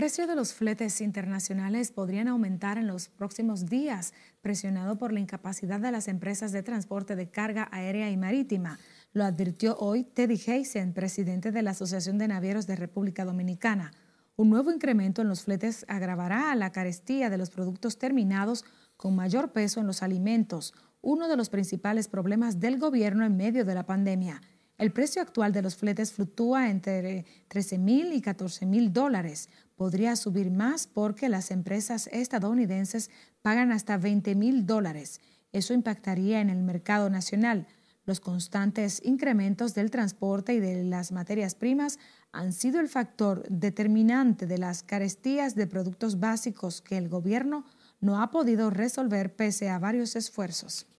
precio de los fletes internacionales podrían aumentar en los próximos días, presionado por la incapacidad de las empresas de transporte de carga aérea y marítima. Lo advirtió hoy Teddy Heisen, presidente de la Asociación de Navieros de República Dominicana. Un nuevo incremento en los fletes agravará la carestía de los productos terminados con mayor peso en los alimentos, uno de los principales problemas del gobierno en medio de la pandemia. El precio actual de los fletes fluctúa entre $13,000 y 14 mil dólares. Podría subir más porque las empresas estadounidenses pagan hasta 20 mil dólares. Eso impactaría en el mercado nacional. Los constantes incrementos del transporte y de las materias primas han sido el factor determinante de las carestías de productos básicos que el gobierno no ha podido resolver pese a varios esfuerzos.